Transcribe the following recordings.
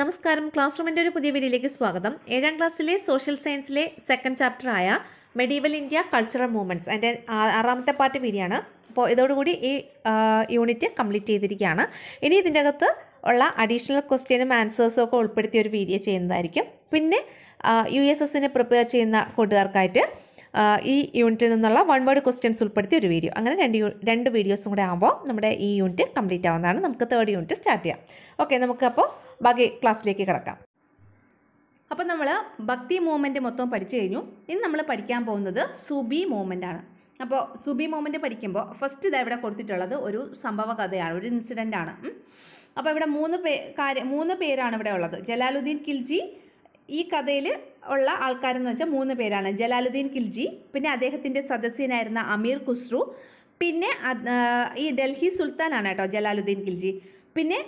നമസ്കാരം ക്ലാസ് റൂമിൻ്റെ ഒരു പുതിയ വീഡിയോയിലേക്ക് സ്വാഗതം ഏഴാം ക്ലാസ്സിലെ സോഷ്യൽ സയൻസിലെ സെക്കൻഡ് ചാപ്റ്ററായ മെഡീവൽ ഇന്ത്യ കൾച്ചറൽ മൂവ്മെൻറ്റ്സ് അതിൻ്റെ ആറാമത്തെ പാർട്ട് ആണ് അപ്പോൾ ഇതോടുകൂടി ഈ യൂണിറ്റ് കംപ്ലീറ്റ് ചെയ്തിരിക്കുകയാണ് ഇനി ഇതിൻ്റെ അകത്ത് ഉള്ള അഡീഷണൽ ക്വസ്റ്റ്യനും ആൻസേഴ്സും ഒക്കെ ഉൾപ്പെടുത്തിയ ഒരു വീഡിയോ ചെയ്യുന്നതായിരിക്കും പിന്നെ യു എസ് എസിനെ പ്രിപ്പയർ ചെയ്യുന്ന കൂട്ടുകാർക്കായിട്ട് ഈ യൂണിറ്റിൽ നിന്നുള്ള വൺ വേർഡ് ക്വസ്റ്റ്യൻസ് ഉൾപ്പെടുത്തിയ ഒരു വീഡിയോ അങ്ങനെ രണ്ട് രണ്ട് വീഡിയോസും കൂടെ ആകുമ്പോൾ നമ്മുടെ ഈ യൂണിറ്റ് കംപ്ലീറ്റ് ആവുന്നതാണ് നമുക്ക് തേർഡ് യൂണിറ്റ് സ്റ്റാർട്ട് ചെയ്യാം ഓക്കെ നമുക്ക് ബാക്കി ക്ലാസ്സിലേക്ക് കിടക്കാം അപ്പോൾ നമ്മൾ ഭക്തി മൂവ്മെൻറ്റ് മൊത്തം പഠിച്ചു കഴിഞ്ഞു ഇനി നമ്മൾ പഠിക്കാൻ പോകുന്നത് സുബി മൂവ്മെൻ്റ് ആണ് അപ്പോൾ സുബി മൂവ്മെൻറ്റ് പഠിക്കുമ്പോൾ ഫസ്റ്റ് ഇത് ഇവിടെ കൊടുത്തിട്ടുള്ളത് ഒരു സംഭവ കഥയാണ് ഒരു ഇൻസിഡൻ്റ് ആണ് അപ്പോൾ ഇവിടെ മൂന്ന് പേ കാര്യം മൂന്ന് പേരാണ് ഇവിടെ ഉള്ളത് ജലാലുദ്ദീൻ കിൽജി ഈ കഥയിൽ ഉള്ള ആൾക്കാരെന്ന് വെച്ചാൽ മൂന്ന് പേരാണ് ജലാലുദ്ദീൻ കിൽജി പിന്നെ അദ്ദേഹത്തിൻ്റെ സദസ്യനായിരുന്ന അമീർ ഖുസ്രു പിന്നെ ഈ ഡൽഹി സുൽത്താനാണ് കേട്ടോ ജലാലുദ്ദീൻ കിൽജി പിന്നെ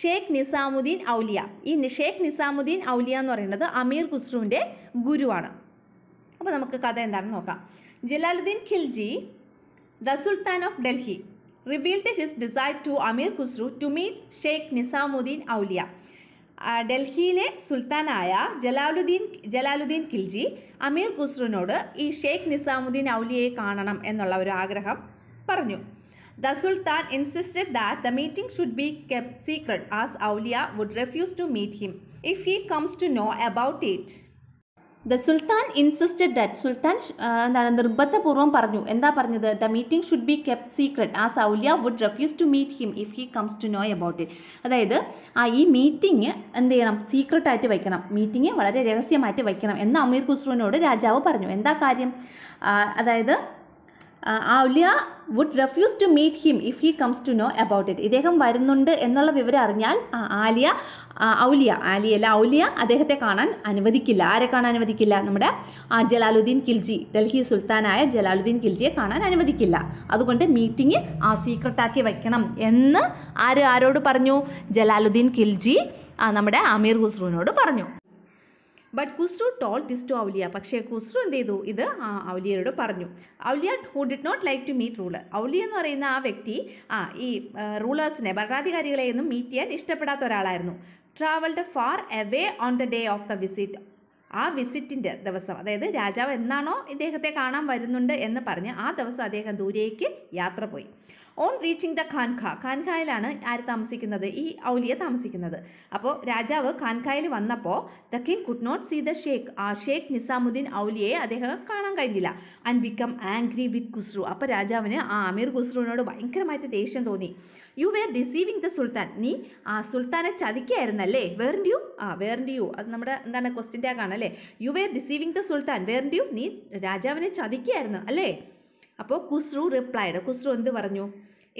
ഷേഖ് നിസാമുദ്ദീൻ ഔലിയ ഈ ഷേഖ് നിസാമുദ്ദീൻ ഔലിയ എന്ന് പറയുന്നത് അമീർ ഖുസ്രുവിൻ്റെ ഗുരുവാണ് അപ്പോൾ നമുക്ക് കഥ എന്താണെന്ന് നോക്കാം Jalaluddin Khilji the sultan of Delhi revealed his decide to Amir Khusrau to meet Sheikh Nizamuddin Auliya ഡൽഹിയിലെ സുൽത്താനായ ജലാലുദ്ദീൻ ജലാലുദ്ദീൻ ഖിൽജി അമീർ ഖുസ്രുവിനോട് ഈ ഷെയ്ഖ് നിസാമുദ്ദീൻ ഔലിയെ കാണണം എന്നുള്ള ഒരു ആഗ്രഹം പറഞ്ഞു the sultan insisted that the meeting should be kept secret as Auliya would refuse to meet him if he comes to know about it the sultan insisted that സുൽത്താൻ എന്താണ് നിർബന്ധപൂർവ്വം പറഞ്ഞു എന്താ പറഞ്ഞത് the meeting should be kept secret as Auliya would refuse to meet him if he comes to know about it അതായത് ആ ഈ meeting എന്ത് ചെയ്യണം സീക്രട്ടായിട്ട് വയ്ക്കണം മീറ്റിംഗ് വളരെ രഹസ്യമായിട്ട് വയ്ക്കണം എന്ന് അമീർ ഖുസ്രുവിനോട് രാജാവ് പറഞ്ഞു എന്താ കാര്യം അതായത് Auliya would refuse to meet him if he comes to know about it ഇദ്ദേഹം വരുന്നുണ്ട് എന്നുള്ള വിവരം അറിഞ്ഞാൽ ആലിയ ഔലിയ അല്ല ഔലിയ അദ്ദേഹത്തെ കാണാൻ അനുവദിക്കില്ല ആരെ കാണാൻ അനുവദിക്കില്ല നമ്മുടെ ജലാലുദ്ദീൻ കിൽജി ഡൽഹി സുൽത്താനായ ജലാലുദ്ദീൻ കിൽജിയെ കാണാൻ അനുവദിക്കില്ല അതുകൊണ്ട് മീറ്റിംഗ് ആ സീക്രട്ടാക്കി വയ്ക്കണം എന്ന് ആര് ആരോട് പറഞ്ഞു ജലാലുദ്ദീൻ കിൽജി നമ്മുടെ അമീർ ഹുസ്രുവിനോട് പറഞ്ഞു but Khusrau told this to Auliya പക്ഷേ കുസ്റു എന്ത് ചെയ്തു ഇത് ആ ഔലിയരോട് പറഞ്ഞു Auliya who did not like to meet ruler Auliya എന്ന് പറയുന്ന ആ വ്യക്തി ആ ഈ റൂളേഴ്സിനെ ഭരണാധികാരികളെ ഒന്നും മീറ്റ് ചെയ്യാൻ ഇഷ്ടപ്പെടാത്ത ഒരാളായിരുന്നു travelled far away on the day of the visit ആ വിസിറ്റിൻ്റെ ദിവസം അതായത് രാജാവ് എന്നാണോ ഇദ്ദേഹത്തെ കാണാൻ വരുന്നുണ്ട് എന്ന് പറഞ്ഞ് ആ ദിവസം അദ്ദേഹം ദൂരേക്ക് യാത്ര പോയി ഓൺ റീച്ചിങ് ദ ഖാൻഖ ഖാൻഖായിലാണ് ആര് താമസിക്കുന്നത് ഈ ഔലിയ താമസിക്കുന്നത് അപ്പോൾ രാജാവ് ഖാൻഖായിൽ വന്നപ്പോൾ the king could not see the Sheikh ആ ഷേഖ് നിസാമുദ്ദീൻ ഔലിയെ അദ്ദേഹം കാണാൻ കഴിഞ്ഞില്ല and become angry with Khusrau അപ്പോൾ രാജാവിന് ആ അമീർ ഖുസ്രുവിനോട് ഭയങ്കരമായിട്ട് ദേഷ്യം തോന്നി you were deceiving the sultan നീ ആ സുൽത്താനെ ചതിക്കായിരുന്നല്ലേ വേറിൻ്റെ യു ആ വേറിൻ്റെ യു അത് നമ്മുടെ എന്താണ് ക്വസ്റ്റിൻ്റെ ആകാണല്ലേ you were deceiving the sultan വേറിൻ്റെ യു നീ രാജാവിനെ ചതിക്കായിരുന്നു അല്ലേ അപ്പോൾ കുസ്രു റിപ്ലൈഡ് കുസ്രു എന്ത് പറഞ്ഞു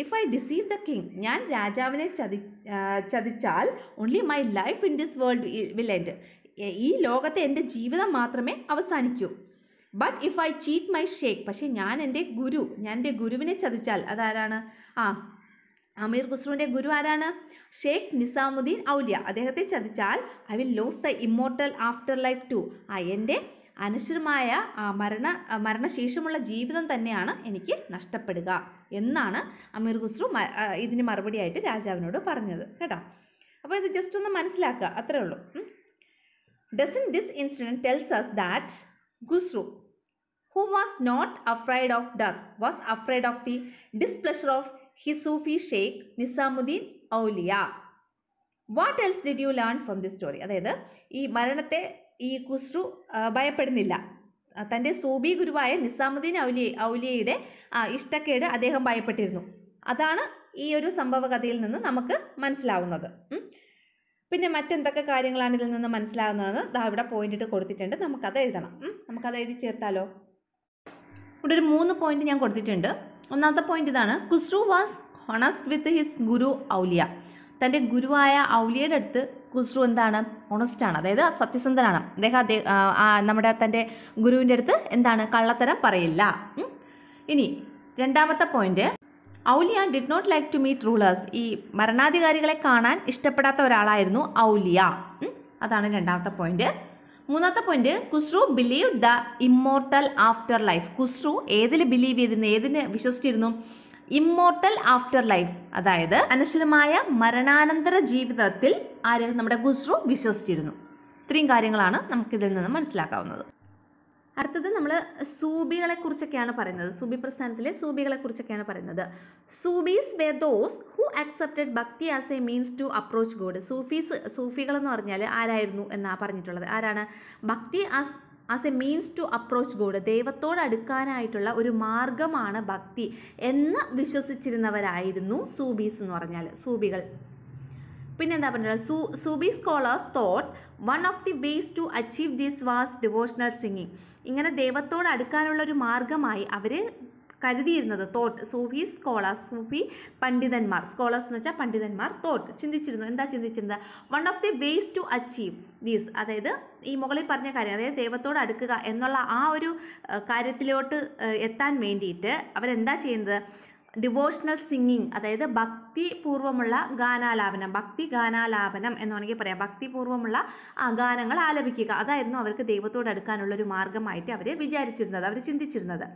if I deceive the king ഞാൻ രാജാവിനെ ചതി ചതിച്ചാൽ only my life in this world will end ഈ ലോകത്തെ എൻ്റെ ജീവിതം മാത്രമേ അവസാനിക്കൂ but if I cheat my Sheikh പക്ഷേ ഞാൻ എൻ്റെ ഗുരു ഞാൻ എൻ്റെ ഗുരുവിനെ ചതിച്ചാൽ അതാരാണ് ആ അമീർ ഖുസ്രുവിൻ്റെ ഗുരു ആരാണ് ഷേഖ് നിസാമുദ്ദീൻ ഔലിയ അദ്ദേഹത്തെ ചതിച്ചാൽ I will lose the immortal afterlife too ആ എൻ്റെ അനശ്വരമായ മരണ മരണശേഷമുള്ള ജീവിതം തന്നെയാണ് എനിക്ക് നഷ്ടപ്പെടുക എന്നാണ് അമീർ ഖുസ്രു ഇതിന് മറുപടിയായിട്ട് രാജാവിനോട് പറഞ്ഞത് കേട്ടോ അപ്പോൾ ഇത് ജസ്റ്റ് ഒന്ന് മനസ്സിലാക്കുക അത്രേ ഉള്ളൂ dozen this incident tells us that Khusrau who was not afraid of death was afraid of the displeasure of his Sufi Sheikh Nizamuddin Auliya what else did you learn from this story അതായത് ഈ മരണത്തെ ഈ കുസ്രു ഭയപ്പെടുന്നില്ല തൻ്റെ സൂബി ഗുരുവായ നിസാമുദ്ദീൻ ഔലിയ ഔലിയയുടെ ഇഷ്ടക്കേട് അദ്ദേഹം ഭയപ്പെട്ടിരുന്നു അതാണ് ഈ ഒരു സംഭവകഥയിൽ നിന്ന് നമുക്ക് മനസ്സിലാവുന്നത് പിന്നെ മറ്റെന്തൊക്കെ കാര്യങ്ങളാണ് ഇതിൽ നിന്ന് മനസ്സിലാകുന്നതെന്ന് ദാ ഇവിടെ പോയിന്റ് ഇട്ട് കൊടുത്തിട്ടുണ്ട് നമുക്കത് എഴുതണം നമുക്കത് എഴുതി ചേർത്താലോ ഇവിടെ ഒരു മൂന്ന് പോയിന്റ് ഞാൻ കൊടുത്തിട്ടുണ്ട് ഒന്നാമത്തെ പോയിന്റ് ഇതാണ് കുസ്രു വാസ് ഹൊണസ്റ്റ് വിത്ത് ഹിസ് ഗുരു ഔലിയ തൻ്റെ ഗുരുവായ ഔലിയയുടെ അടുത്ത് കുസ്രു എന്താണ് ഓണസ്റ്റാണ് അതായത് സത്യസന്ധനാണ് അദ്ദേഹം അദ്ദേഹം നമ്മുടെ തൻ്റെ ഗുരുവിൻ്റെ അടുത്ത് എന്താണ് കള്ളത്തരം പറയില്ല ഇനി രണ്ടാമത്തെ point Auliya did not like to meet rulers ഈ ഭരണാധികാരികളെ കാണാൻ ഇഷ്ടപ്പെടാത്ത ഒരാളായിരുന്നു ഔലിയ അതാണ് രണ്ടാമത്തെ പോയിന്റ് മൂന്നാമത്തെ point Khusrau believe the immortal afterlife Khusrau ഏതിൽ ബിലീവ് ചെയ്തിരുന്നു ഏതിന് വിശ്വസിച്ചിരുന്നു ഇമ്മോർട്ടൽ ആഫ്റ്റർ ലൈഫ് അതായത് അനശ്വരമായ മരണാനന്തര ജീവിതത്തിൽ ആര് നമ്മുടെ ഖുസ്രു വിശ്വസിച്ചിരുന്നു ഇത്രയും കാര്യങ്ങളാണ് നമുക്കിതിൽ നിന്ന് മനസ്സിലാക്കാവുന്നത് അടുത്തത് നമ്മൾ സൂബികളെ കുറിച്ചൊക്കെയാണ് പറയുന്നത് സൂബി പ്രസ്ഥാനത്തിലെ സൂബികളെ കുറിച്ചൊക്കെയാണ് പറയുന്നത് Sufis were those who accepted bhakti as a means to approach God Sufis സൂഫികൾ എന്ന് പറഞ്ഞാൽ ആരായിരുന്നു എന്നാണ് പറഞ്ഞിട്ടുള്ളത് ആരാണ് bhakti as as a means to approach God ദൈവത്തോട് അടുക്കാനായിട്ടുള്ള ഒരു മാർഗമാണ് ഭക്തി എന്ന് വിശ്വസിച്ചിരുന്നവരായിരുന്നു സൂബീസ് എന്ന് പറഞ്ഞാൽ സൂബികൾ പിന്നെന്താ പറഞ്ഞത് സൂ Sufi scholars thought one of the ways to achieve this was devotional singing ഇങ്ങനെ ദൈവത്തോട് അടുക്കാനുള്ള ഒരു മാർഗമായി അവർ കരുതിയിരുന്നത് തോട്ട് സൂഫി സ്കോളാസ് സൂഫി പണ്ഡിതന്മാർ സ്കോളേഴ്സ് എന്ന് വെച്ചാൽ പണ്ഡിതന്മാർ തോട്ട് ചിന്തിച്ചിരുന്നു എന്താ ചിന്തിച്ചിരുന്നത് one of the ways to achieve these അതായത് ഈ മുകളിൽ പറഞ്ഞ കാര്യം അതായത് ദൈവത്തോട് അടുക്കുക എന്നുള്ള ആ ഒരു കാര്യത്തിലോട്ട് എത്താൻ വേണ്ടിയിട്ട് അവരെന്താ ചെയ്യുന്നത് ഡിവോഷണൽ സിംഗിങ് അതായത് ഭക്തിപൂർവ്വമുള്ള ഗാനാലാപനം ഭക്തി ഗാനാലാപനം എന്ന് വേണമെങ്കിൽ പറയാം ഭക്തിപൂർവ്വമുള്ള ഗാനങ്ങൾ ആലപിക്കുക അതായിരുന്നു അവർക്ക് ദൈവത്തോട് അടുക്കാനുള്ള ഒരു മാർഗമായിട്ട് അവർ വിചാരിച്ചിരുന്നത് അവർ ചിന്തിച്ചിരുന്നത്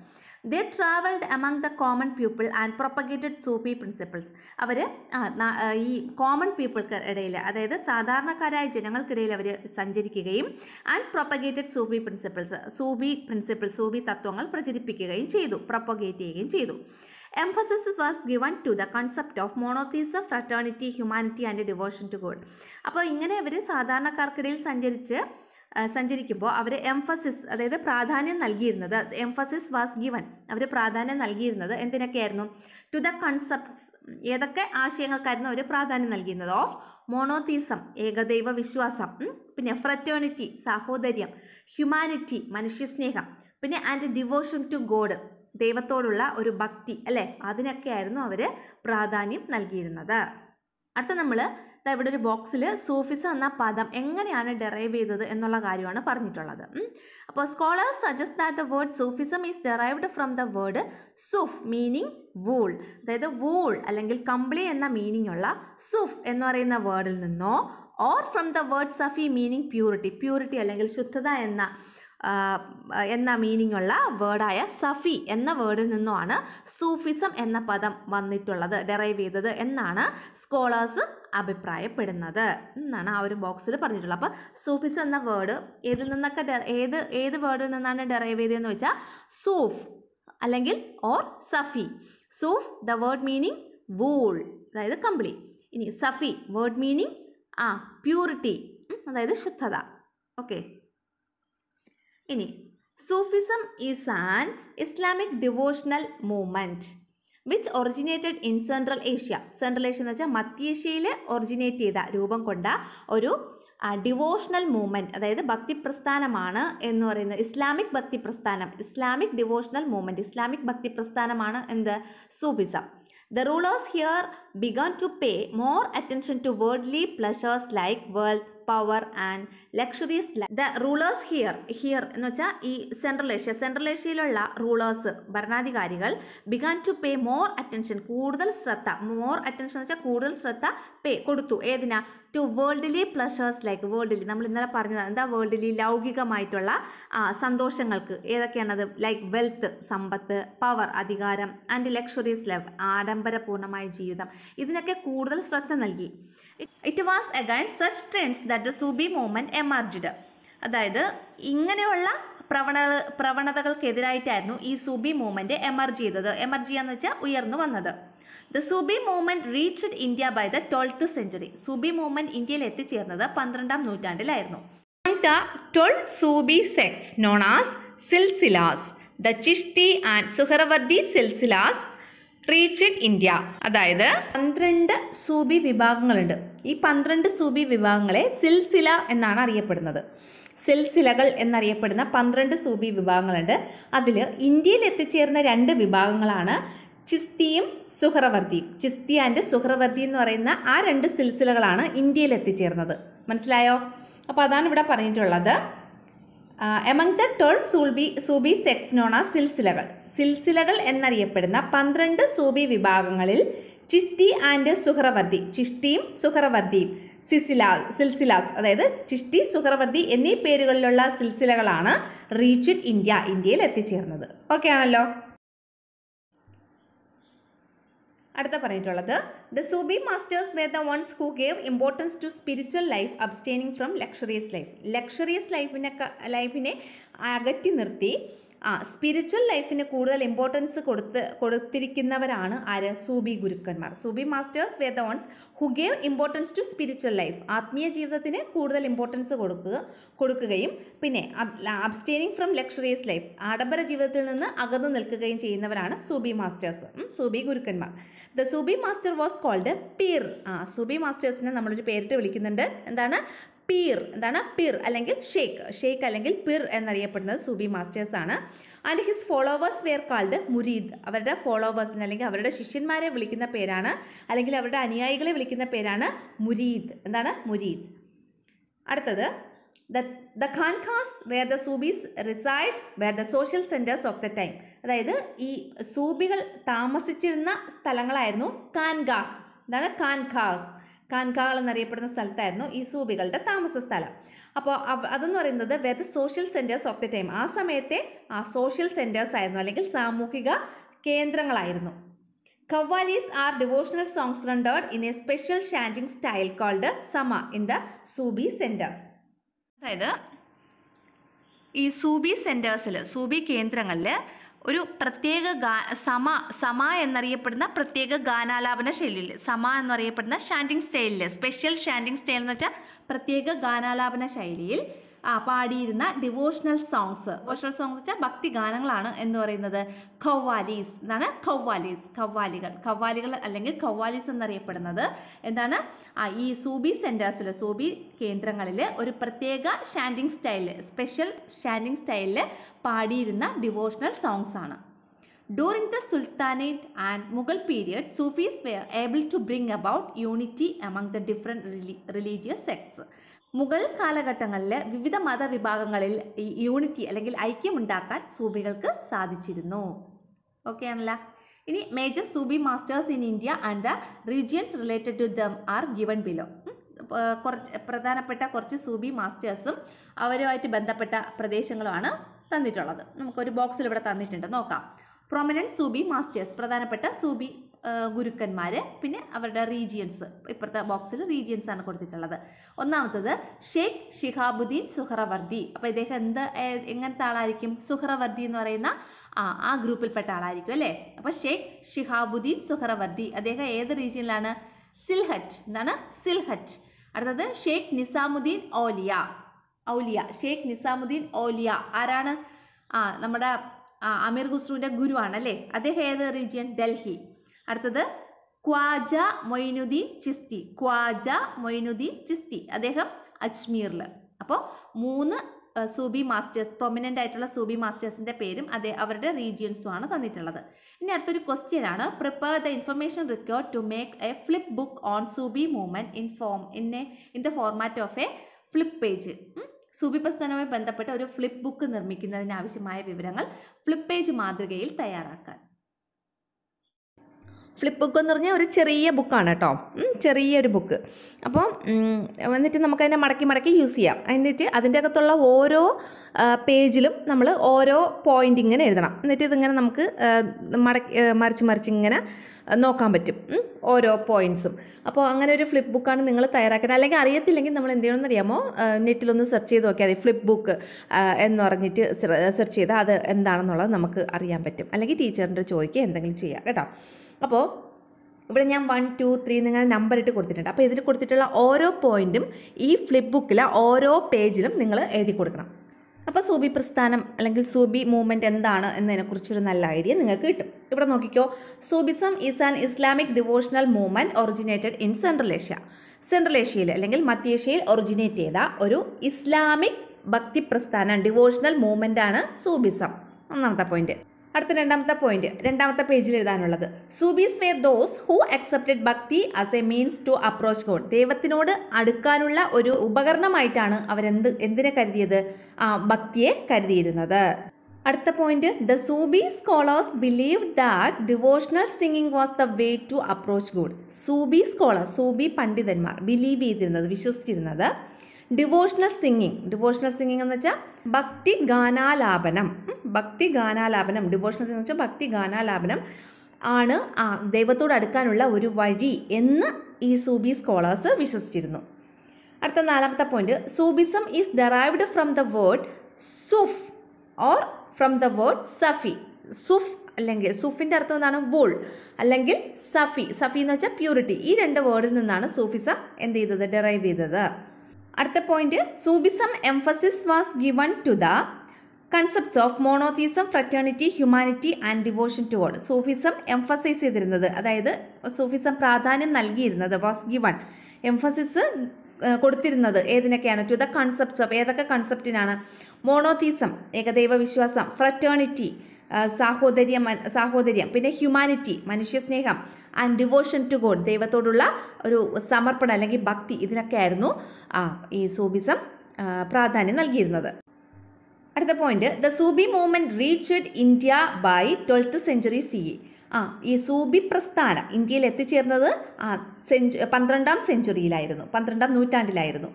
the travelled among the common people and propagated Sufi principles അവർ ഈ കോമൺ പീപ്പിൾക്ക് ഇടയിൽ അതായത് സാധാരണക്കാരായ ജനങ്ങൾക്കിടയിൽ അവർ സഞ്ചരിക്കുകയും and propagated Sufi principles Sufi principle Sufi തത്വങ്ങൾ പ്രചരിപ്പിക്കുകയും ചെയ്തു പ്രൊപ്പഗേറ്റ് ചെയ്യുകയും ചെയ്തു emphasis was given to the concept of monotheism fraternity humanity and devotion to God അപ്പോൾ ഇങ്ങനെ ഇവർ സാധാരണക്കാർക്കിടയിൽ സഞ്ചരിച്ച് സഞ്ചരിക്കുമ്പോൾ അവർ എംഫസിസ് അതായത് പ്രാധാന്യം നൽകിയിരുന്നത് എംഫസിസ് വാസ് ഗിവൺ അവർ പ്രാധാന്യം നൽകിയിരുന്നത് എന്തിനൊക്കെയായിരുന്നു ടു ദ കൺസെപ്റ്റ്സ് ഏതൊക്കെ ആശയങ്ങൾക്കായിരുന്നു അവർ പ്രാധാന്യം നൽകിയിരുന്നത് ഓഫ് മോണോത്തീസം ഏകദൈവ വിശ്വാസം പിന്നെ ഫ്രറ്റേണിറ്റി സാഹോദര്യം ഹ്യൂമാനിറ്റി മനുഷ്യസ്നേഹം പിന്നെ ആൻഡ് ഡിവോഷൻ ടു ഗോഡ് ദൈവത്തോടുള്ള ഒരു ഭക്തി അല്ലേ അതിനൊക്കെയായിരുന്നു അവർ പ്രാധാന്യം നൽകിയിരുന്നത് അടുത്ത നമ്മൾ ഇവിടെ ഒരു ബോക്സിൽ സൂഫിസം എന്ന പദം എങ്ങനെയാണ് ഡെറൈവ് ചെയ്തത് എന്നുള്ള കാര്യമാണ് പറഞ്ഞിട്ടുള്ളത് അപ്പോൾ scholars suggest that the word Sufism is derived from the word suf meaning wool അതായത് വൂൾ അല്ലെങ്കിൽ കംപ്ലി എന്ന മീനിങ് ഉള്ള സുഫ് എന്ന് പറയുന്ന വേർഡിൽ നിന്നോ or from the word safi meaning purity purity അല്ലെങ്കിൽ ശുദ്ധത എന്ന എന്ന മീനിങ്ങുള്ള വേർഡായ സഫി എന്ന വേർഡിൽ നിന്നുമാണ് സൂഫിസം എന്ന പദം വന്നിട്ടുള്ളത് ഡെറൈവ് ചെയ്തത് എന്നാണ് സ്കോളേഴ്സ് അഭിപ്രായപ്പെടുന്നത് എന്നാണ് ആ ഒരു ബോക്സിൽ പറഞ്ഞിട്ടുള്ളത് അപ്പോൾ സൂഫിസ് എന്ന വേർഡ് ഏതിൽ നിന്നൊക്കെ ഏത് ഏത് വേർഡിൽ നിന്നാണ് ഡെറൈവ് ചെയ്തതെന്ന് വെച്ചാൽ സൂഫ് അല്ലെങ്കിൽ or safi suf the word meaning wool അതായത് കമ്പിളി ഇനി സഫി വേർഡ് മീനിങ് ആ പ്യൂരിറ്റി അതായത് ശുദ്ധത ഓക്കെ ഇനി Sufism is an Islamic devotional movement which originated in Central Asia Central Asia എന്ന് വെച്ചാൽ മധ്യേഷ്യയിൽ ഒറിജിനേറ്റ് ചെയ്ത രൂപം കൊണ്ട ഒരു ഡിവോഷണൽ മൂവ്മെൻറ്റ് അതായത് ഭക്തി പ്രസ്ഥാനമാണ് എന്ന് പറയുന്നത് ഇസ്ലാമിക് ഭക്തി പ്രസ്ഥാനം Islamic devotional movement Islamic bhakti പ്രസ്ഥാനമാണ് എന്ത് Sufism the rulers here began to pay more attention to worldly pleasures like wealth, power and luxuries the rulers here here എന്ന് വെച്ചാൽ ഈ സെൻട്രൽ ഏഷ്യ സെൻട്രൽ ഏഷ്യയിലുള്ള റൂളേഴ്സ് ഭരണാധികാരികൾ began to pay more attention കൂടുതൽ ശ്രദ്ധ more attention എന്ന് വെച്ചാൽ കൂടുതൽ ശ്രദ്ധ പേ കൊടുത്തു ഏതിനാ to worldly pleasures like worldly നമ്മൾ ഇന്നലെ പറഞ്ഞത് എന്താ വേൾഡ്ലി ലൗകികമായിട്ടുള്ള സന്തോഷങ്ങൾക്ക് ഏതൊക്കെയാണത് ലൈക്ക് വെൽത്ത് സമ്പത്ത് പവർ അധികാരം ആൻഡ് ലക്ഷറീസ് ലവ് ആഡംബരപൂർണ്ണമായ ജീവിതം ഇതിനൊക്കെ കൂടുതൽ ശ്രദ്ധ നൽകി it was against such trends that the Sufi movement emerged അതായത് ഇങ്ങനെയുള്ള പ്രവണ പ്രവണതകൾക്കെതിരായിട്ടായിരുന്നു ഈ സൂബി മൂവ്മെൻറ്റ് എമർജ് ചെയ്തത് എമർജ് ചെയ്യാന്ന് വെച്ചാൽ ഉയർന്നു വന്നത് the Sufi movement reached India by the twelfth century Sufi movement ഇന്ത്യയിൽ എത്തിച്ചേർന്നത് പന്ത്രണ്ടാം നൂറ്റാണ്ടിലായിരുന്നു the Sufi sects known as silsilas the Chishti and Suhrawardi silsilas reach in India അതായത് പന്ത്രണ്ട് സൂബി വിഭാഗങ്ങളുണ്ട് ഈ പന്ത്രണ്ട് സൂബി വിഭാഗങ്ങളെ സിൽസില എന്നാണ് അറിയപ്പെടുന്നത് സിൽസിലകൾ എന്നറിയപ്പെടുന്ന പന്ത്രണ്ട് സൂബി വിഭാഗങ്ങളുണ്ട് അതിൽ ഇന്ത്യയിൽ എത്തിച്ചേർന്ന രണ്ട് വിഭാഗങ്ങളാണ് ചിസ്തിയും സുഹ്രവർത്തിയും ചിസ്തി ആൻഡ് സുഹ്രവർത്തി എന്ന് പറയുന്ന ആ രണ്ട് സിൽസിലകളാണ് ഇന്ത്യയിൽ എത്തിച്ചേർന്നത് മനസ്സിലായോ അപ്പോൾ അതാണ് ഇവിടെ പറഞ്ഞിട്ടുള്ളത് among the twelve Sufi Sufi sects known സിൽസിലകൾ സിൽസിലകൾ എന്നറിയപ്പെടുന്ന പന്ത്രണ്ട് സൂബി വിഭാഗങ്ങളിൽ ചിഷ്തി ആൻഡ് സുഹറവർദ്ധി ചിഷ്ടിയും സുഹറവർദ്ധിയും സിസിലാ സിൽസിലാസ് അതായത് ചിഷ്ടി സുഹറവർദ്ധി എന്നീ പേരുകളിലുള്ള സിൽസിലകളാണ് റീച്ച് ഇന്ത്യ ഇന്ത്യയിൽ എത്തിച്ചേർന്നത് ഓക്കെ ആണല്ലോ അടുത്ത പറഞ്ഞിട്ടുള്ളത് the Sufi masters were the ones who gave importance to spiritual life abstaining from luxurious life luxurious ലൈഫിനെ ലൈഫിനെ അകറ്റി നിർത്തി ആ സ്പിരിച്വൽ ലൈഫിന് കൂടുതൽ ഇമ്പോർട്ടൻസ് കൊടുത്ത് കൊടുത്തിരിക്കുന്നവരാണ് ആര് സൂബി ഗുരുക്കന്മാർ Sufi masters were the ones who gave importance to spiritual life ആത്മീയ ജീവിതത്തിന് കൂടുതൽ ഇമ്പോർട്ടൻസ് കൊടുക്കുക കൊടുക്കുകയും പിന്നെ അബ്സ്റ്റെയിനിങ് ഫ്രം ലക്ഷറിയസ് ലൈഫ് ആഡംബര ജീവിതത്തിൽ നിന്ന് അകന്നു നിൽക്കുകയും ചെയ്യുന്നവരാണ് സൂബി മാസ്റ്റേഴ്സ് സൂബി ഗുരുക്കന്മാർ the Sufi master was called pir ആ സൂബി മാസ്റ്റേഴ്സിനെ നമ്മളൊരു പേരിട്ട് വിളിക്കുന്നുണ്ട് എന്താണ് പീർ എന്താണ് പിർ അല്ലെങ്കിൽ ഷെയ്ഖ് ഷെയ്ഖ് അല്ലെങ്കിൽ പിർ എന്നറിയപ്പെടുന്നത് സൂബി മാസ്റ്റേഴ്സ് ആണ് and his followers were called murid അവരുടെ ഫോളോവേഴ്സിന് അല്ലെങ്കിൽ അവരുടെ ശിഷ്യന്മാരെ വിളിക്കുന്ന പേരാണ് അല്ലെങ്കിൽ അവരുടെ അനുയായികളെ വിളിക്കുന്ന പേരാണ് മുരീദ് എന്താണ് മുരീദ് അടുത്തത് the the khanqahs where the Sufis reside were the social centres of the time അതായത് ഈ സൂബികൾ താമസിച്ചിരുന്ന സ്ഥലങ്ങളായിരുന്നു ഖാൻഗാഹ് എന്താണ് ഖാൻഖാസ് കാൻകാൾ എന്നറിയപ്പെടുന്ന സ്ഥലത്തായിരുന്നു ഈ സൂബികളുടെ താമസ സ്ഥലം അപ്പോൾ അതെന്ന് പറയുന്നത് were the social centres of the time ആ സമയത്തെ ആ സോഷ്യൽ സെൻറ്റേഴ്സ് ആയിരുന്നു അല്ലെങ്കിൽ സാമൂഹിക കേന്ദ്രങ്ങളായിരുന്നു qawwalis are devotional songs rendered in a special chanting style called sama in the Sufi centres അതായത് ഈ സൂബി സെൻറ്റേഴ്സിൽ സൂബി കേന്ദ്രങ്ങളിൽ ഒരു പ്രത്യേക ഗാ സമ സമ എന്നറിയപ്പെടുന്ന പ്രത്യേക ഗാനാലാപന ശൈലിയിൽ സമ എന്നറിയപ്പെടുന്ന ഷാൻറ്റിങ് സ്റ്റൈലിൽ സ്പെഷ്യൽ ഷാൻറ്റിങ് സ്റ്റൈൽ എന്ന് വെച്ചാൽ പ്രത്യേക ഗാനാലാപന ശൈലിയിൽ ആ പാടിയിരുന്ന ഡിവോഷണൽ സോങ്സ് ഡിവോഷണൽ സോങ്സ് വെച്ചാൽ ഭക്തി ഗാനങ്ങളാണ് എന്ന് പറയുന്നത് ഖവാലീസ് എന്നാണ് ഖവാലീസ് ഖവാലികൾ കവ്വാലികൾ അല്ലെങ്കിൽ കവ്വാലീസ് എന്നറിയപ്പെടുന്നത് എന്താണ് ഈ സൂബി സെൻറ്റേഴ്സിൽ സൂബി കേന്ദ്രങ്ങളിൽ ഒരു പ്രത്യേക ഷാൻഡിങ് സ്റ്റൈലിൽ സ്പെഷ്യൽ ഷാൻഡിങ് സ്റ്റൈലിൽ പാടിയിരുന്ന ഡിവോഷണൽ സോങ്സ് ആണ് during the sultanate and Mughal period Sufis were able to bring about unity among the different religious sects Mughal കാലഘട്ടങ്ങളിൽ വിവിധ മതവിഭാഗങ്ങളിൽ ഈ യൂണിറ്റി അല്ലെങ്കിൽ ഐക്യമുണ്ടാക്കാൻ സൂബികൾക്ക് സാധിച്ചിരുന്നു ഓക്കെ ആണല്ല ഇനി major Sufi masters in India and the regions related to them are given below കുറച്ച് പ്രധാനപ്പെട്ട കുറച്ച് സൂബി മാസ്റ്റേഴ്സും അവരുമായിട്ട് ബന്ധപ്പെട്ട പ്രദേശങ്ങളുമാണ് തന്നിട്ടുള്ളത് നമുക്കൊരു ബോക്സിൽ ഇവിടെ തന്നിട്ടുണ്ട് നോക്കാം പ്രൊമനൻറ്റ് സൂബി മാസ്റ്റേഴ്സ് പ്രധാനപ്പെട്ട സൂബി ഗുരുക്കന്മാർ പിന്നെ അവരുടെ റീജിയൻസ് ഇപ്പുറത്തെ ബോക്സിൽ റീജിയൻസ് ആണ് കൊടുത്തിട്ടുള്ളത് ഒന്നാമത്തത് ഷെയ്ഖ് ഷിഹാബുദ്ദീൻ സുഹറവർദി അപ്പോൾ ഇദ്ദേഹം എന്ത് എങ്ങനത്തെ ആളായിരിക്കും സുഹറവർദി എന്ന് പറയുന്ന ആ ആ ഗ്രൂപ്പിൽപ്പെട്ട ആളായിരിക്കും അല്ലേ അപ്പോൾ ഷെയ്ഖ് ഷിഹാബുദ്ദീൻ സുഹറവർദി അദ്ദേഹം ഏത് റീജിയനിലാണ് സിൽഹറ്റ് എന്താണ് സിൽഹറ്റ് അടുത്തത് ഷെയ്ഖ് നിസാമുദ്ദീൻ ഓലിയ ഔലിയ ഷെയ്ഖ് നിസാമുദ്ദീൻ ഓലിയ ആരാണ് ആ നമ്മുടെ അമീർ ഖുസ്രുവിൻ്റെ ഗുരുവാണ് അല്ലേ അദ്ദേഹം ഏത് റീജിയൻ ഡൽഹി അടുത്തത് ക്വാജ മൊയ്നുദി ചിസ്തി ക്വാജ മൊയ്നുദി ചിസ്തി അദ്ദേഹം അജ്മീറിൽ അപ്പോൾ മൂന്ന് സൂബി മാസ്റ്റേഴ്സ് പ്രൊമിനൻ്റ് ആയിട്ടുള്ള സൂബി മാസ്റ്റേഴ്സിൻ്റെ പേരും അതേ അവരുടെ റീജിയൻസുമാണ് തന്നിട്ടുള്ളത് ഇനി അടുത്തൊരു ക്വസ്റ്റ്യൻ ആണ് prepare the information record to make a flip book on Sufi movement in form in a in the format of a flip page Sufi പ്രസ്ഥാനവുമായി ബന്ധപ്പെട്ട ഒരു ഫ്ലിപ്പ് ബുക്ക് നിർമ്മിക്കുന്നതിനാവശ്യമായ വിവരങ്ങൾ ഫ്ലിപ്പ് പേജ് മാതൃകയിൽ തയ്യാറാക്കാൻ ഫ്ലിപ്പ് ബുക്ക് എന്ന് പറഞ്ഞാൽ ഒരു ചെറിയ ബുക്കാണ് കേട്ടോ ചെറിയൊരു ബുക്ക് അപ്പോൾ എന്നിട്ട് നമുക്ക് അതിനെ മടക്കി മടക്കി യൂസ് ചെയ്യാം എന്നിട്ട് അതിൻ്റെ അകത്തുള്ള ഓരോ പേജിലും നമ്മൾ ഓരോ പോയിൻ്റ് ഇങ്ങനെ എഴുതണം എന്നിട്ട് ഇതിങ്ങനെ നമുക്ക് മടക്കി മറിച്ച് മറിച്ച് ഇങ്ങനെ നോക്കാൻ പറ്റും ഓരോ പോയിൻറ്സും അപ്പോൾ അങ്ങനെ ഒരു ഫ്ലിപ്പ് ബുക്കാണ് നിങ്ങൾ തയ്യാറാക്കുന്നത് അല്ലെങ്കിൽ അറിയത്തില്ലെങ്കിൽ നമ്മൾ എന്ത് ചെയ്യണമെന്ന് അറിയാമോ നെറ്റിലൊന്ന് സെർച്ച് ചെയ്ത് നോക്കിയാൽ മതി ഫ്ലിപ്പ് ബുക്ക് എന്ന് പറഞ്ഞിട്ട് സെർച്ച് ചെയ്താൽ അത് എന്താണെന്നുള്ളത് നമുക്ക് അറിയാൻ പറ്റും അല്ലെങ്കിൽ ടീച്ചറിൻ്റെ ചോദിക്കുക എന്തെങ്കിലും ചെയ്യാം കേട്ടോ അപ്പോൾ ഇവിടെ ഞാൻ വൺ ടു ത്രീ നിങ്ങൾ നമ്പർ ഇട്ട് കൊടുത്തിട്ടുണ്ട് അപ്പോൾ ഇതിൽ കൊടുത്തിട്ടുള്ള ഓരോ പോയിന്റും ഈ ഫ്ലിപ്പ് ബുക്കിലെ ഓരോ പേജിലും നിങ്ങൾ എഴുതി കൊടുക്കണം അപ്പോൾ സൂബി പ്രസ്ഥാനം അല്ലെങ്കിൽ സൂബി മൂവ്മെൻറ്റ് എന്താണ് എന്നതിനെക്കുറിച്ചൊരു നല്ല ഐഡിയ നിങ്ങൾക്ക് കിട്ടും ഇവിടെ നോക്കിക്കോ Sufism is an Islamic devotional movement originated in Central Asia Central ഏഷ്യയിൽ അല്ലെങ്കിൽ മധ്യേഷ്യയിൽ ഒറിജിനേറ്റ് ചെയ്ത ഒരു ഇസ്ലാമിക് ഭക്തി പ്രസ്ഥാനം ഡിവോഷണൽ മൂവ്മെൻ്റ് ആണ് സൂബിസം ഒന്നാമത്തെ പോയിന്റ് അടുത്ത രണ്ടാമത്തെ പോയിന്റ് രണ്ടാമത്തെ പേജിൽ എഴുതാനുള്ളത് Sufis were those who accepted bhakti as a means to approach God ദൈവത്തിനോട് അടുക്കാനുള്ള ഒരു ഉപകരണമായിട്ടാണ് അവരെന്ത് എന്തിനെ കരുതിയത് ആ ഭക്തിയെ കരുതിയിരുന്നത് അടുത്ത point the Sufi scholars believe that devotional singing was the way to approach God Sufi scholars Sufi പണ്ഡിതന്മാർ ബിലീവ് ചെയ്തിരുന്നത് വിശ്വസിച്ചിരുന്നത് ഡിവോഷണൽ സിംഗിങ് ഡിവോഷണൽ സിംഗിങ് എന്ന് വെച്ചാൽ ഭക്തി ഗാനാലാപനം ഭക്തി ഗാനാലാപനം ഡിവോഷണൽസ് എന്ന് വെച്ചാൽ ഭക്തി ഗാനാലാപനം ആണ് ആ ദൈവത്തോട് അടുക്കാനുള്ള ഒരു വഴി എന്ന് ഈ സൂബി സ്കോളേഴ്സ് വിശ്വസിച്ചിരുന്നു അടുത്ത നാലാമത്തെ point Sufism is derived from the word suf or from the word safi suf അല്ലെങ്കിൽ സുഫിൻ്റെ അർത്ഥം എന്താണ് വോൾ അല്ലെങ്കിൽ സഫി സഫി എന്ന് വെച്ചാൽ പ്യൂരിറ്റി ഈ രണ്ട് വേർഡിൽ നിന്നാണ് സൂഫിസം എന്ത് ചെയ്തത് ഡെറൈവ് ചെയ്തത് അടുത്ത point Sufism emphasis was given to the concepts of monotheism fraternity humanity and devotion to toward Sufism emphasize ചെയ്തിരുന്നത് അതായത് സൂഫിസം പ്രാധാന്യം നൽകിയിരുന്നത് വാസ് ഗിവൺ എംഫസിസ് കൊടുത്തിരുന്നത് ഏതിനൊക്കെയാണ് ടു ദ കൺസെപ്റ്റ്സ് ഓഫ് ഏതൊക്കെ കൺസെപ്റ്റിനാണ് മോണോതീസം ഏകദൈവ വിശ്വാസം ഫ്രറ്റേണിറ്റി സാഹോദര്യം സാഹോദര്യം പിന്നെ ഹ്യൂമാനിറ്റി മനുഷ്യസ്നേഹം ആൻഡ് ഡിവോഷൻ ടു ഗോഡ് ദൈവത്തോടുള്ള ഒരു സമർപ്പണം അല്ലെങ്കിൽ ഭക്തി ഇതിനൊക്കെയായിരുന്നു ഈ സൂഫിസം പ്രാധാന്യം നൽകിയിരുന്നത് അടുത്ത point the Sufi movement reached India by twelfth century C E ആ ഈ സൂബി പ്രസ്ഥാനം ഇന്ത്യയിൽ എത്തിച്ചേർന്നത് ആ സെഞ്ചു പന്ത്രണ്ടാം സെഞ്ചുറിയിലായിരുന്നു പന്ത്രണ്ടാം നൂറ്റാണ്ടിലായിരുന്നു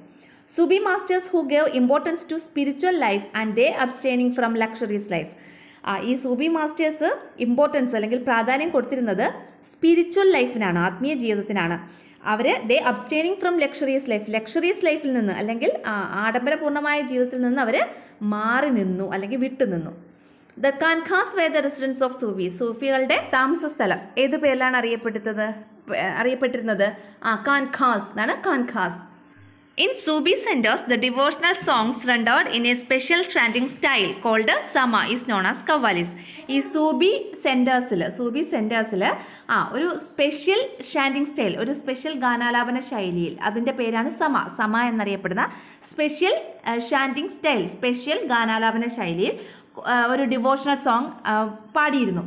Sufi masters who gave importance to spiritual life and they abstaining from luxuries life ആ ഈ സൂബി മാസ്റ്റേഴ്സ് ഇമ്പോർട്ടൻസ് അല്ലെങ്കിൽ പ്രാധാന്യം കൊടുത്തിരുന്നത് സ്പിരിച്വൽ ലൈഫിനാണ് ആത്മീയ ജീവിതത്തിനാണ് അവർ they abstaining from luxuries life luxuries ലൈഫിൽ നിന്ന് അല്ലെങ്കിൽ ആഡംബരപൂർണ്ണമായ ജീവിതത്തിൽ നിന്ന് അവർ മാറി നിന്നു അല്ലെങ്കിൽ വിട്ടുനിന്നു the khanqahs were the residence of Sufi സൂഫികളുടെ താമസ സ്ഥലം ഏത് പേരിലാണ് അറിയപ്പെട്ടത് അറിയപ്പെട്ടിരുന്നത് ആ കാൻഖാസ് എന്നാണ് കാൻഖാസ് In Sufi centers, the devotional songs rendered in a special chanting style called sama is known as kavalis. ഈ സൂബി സെൻറ്റേഴ്സിൽ സൂബി സെൻറ്റേഴ്സിൽ ആ ഒരു സ്പെഷ്യൽ ഷാൻറ്റിംഗ് സ്റ്റൈൽ ഒരു സ്പെഷ്യൽ ഗാനാലാപന ശൈലിയിൽ അതിൻ്റെ പേരാണ് സമ സമ എന്നറിയപ്പെടുന്ന സ്പെഷ്യൽ ഷാൻറ്റിംഗ് സ്റ്റൈൽ സ്പെഷ്യൽ ഗാനാലാപന ശൈലിയിൽ ഒരു ഡിവോഷണൽ സോങ് പാടിയിരുന്നു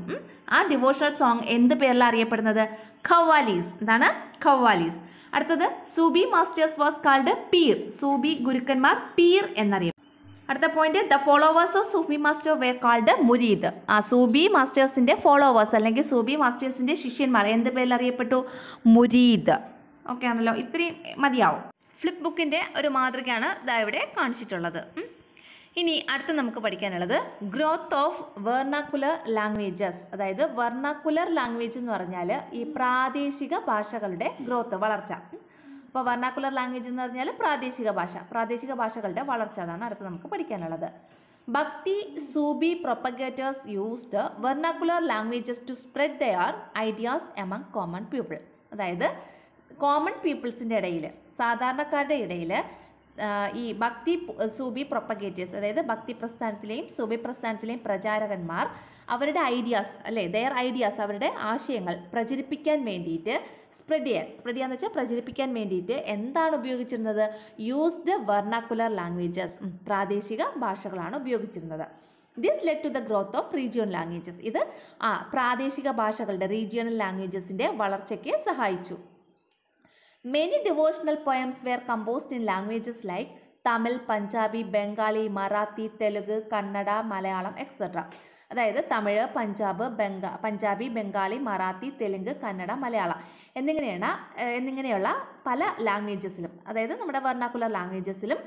ആ ഡിവോഷണൽ സോങ് എന്ത് പേരിൽ അറിയപ്പെടുന്നത് ഖവാലീസ് എന്താണ് ഖവാലീസ് അടുത്തത് Sufi masters was called pir Sufi ഗുരുക്കന്മാർ പീർ എന്നറിയും അടുത്ത point the followers of Sufi master were called murid ആ സൂബി മാസ്റ്റേഴ്സിന്റെ ഫോളോവേഴ്സ് അല്ലെങ്കിൽ സൂബി മാസ്റ്റേഴ്സിന്റെ ശിഷ്യന്മാർ എന്ത് പേരിൽ അറിയപ്പെട്ടു മുരീദ് ഓക്കെ ആണല്ലോ ഇത്രയും മതിയാവും ഫ്ലിപ്പ് ബുക്കിൻ്റെ ഒരു മാതൃകയാണ് ഇതാ ഇവിടെ കാണിച്ചിട്ടുള്ളത് ഇനി അടുത്ത് നമുക്ക് പഠിക്കാനുള്ളത് ഗ്രോത്ത് ഓഫ് വെർണാക്കുലർ ലാംഗ്വേജസ് അതായത് വെർണാക്കുലർ ലാംഗ്വേജ് എന്ന് പറഞ്ഞാൽ ഈ പ്രാദേശിക ഭാഷകളുടെ ഗ്രോത്ത് വളർച്ച അപ്പോൾ വെർണാക്കുലർ ലാംഗ്വേജ് എന്ന് പറഞ്ഞാൽ പ്രാദേശിക ഭാഷ പ്രാദേശിക ഭാഷകളുടെ വളർച്ച അതാണ് അടുത്ത് നമുക്ക് പഠിക്കാനുള്ളത് Bhakti Sufi propagators used vernacular languages to spread their ideas among common people അതായത് കോമൺ പീപ്പിൾസിൻ്റെ ഇടയിൽ സാധാരണക്കാരുടെ ഇടയിൽ ഈ ഭക്തി സൂബി പ്രൊപ്പഗേറ്റേഴ്സ് അതായത് ഭക്തി പ്രസ്ഥാനത്തിലെയും സൂബി പ്രസ്ഥാനത്തിലെയും പ്രചാരകന്മാർ അവരുടെ ഐഡിയാസ് അല്ലേ ദയർ ഐഡിയാസ് അവരുടെ ആശയങ്ങൾ പ്രചരിപ്പിക്കാൻ വേണ്ടിയിട്ട് സ്പ്രെഡ് ചെയ്യാൻ സ്പ്രെഡ് ചെയ്യാന്ന് വെച്ചാൽ പ്രചരിപ്പിക്കാൻ വേണ്ടിയിട്ട് എന്താണ് ഉപയോഗിച്ചിരുന്നത് യൂസ്ഡ് വെർണാക്കുലർ ലാംഗ്വേജസ് പ്രാദേശിക ഭാഷകളാണ് ഉപയോഗിച്ചിരുന്നത് this led to the growth of regional languages ഇത് ആ പ്രാദേശിക ഭാഷകളുടെ റീജിയണൽ ലാംഗ്വേജസിൻ്റെ വളർച്ചയ്ക്ക് സഹായിച്ചു Many devotional poems were composed in languages like Tamil Punjabi Bengali Marathi Telugu Kannada Malayalam etcetera അതായത് തമിഴ് പഞ്ചാബ് ബംഗ പഞ്ചാബി ബംഗാളി മറാത്തി തെലുങ്ക് കന്നഡ മലയാളം എന്നിങ്ങനെയാണ് എന്നിങ്ങനെയുള്ള പല ലാംഗ്വേജസിലും അതായത് നമ്മുടെ വെർണാക്കുലർ ലാംഗ്വേജസിലും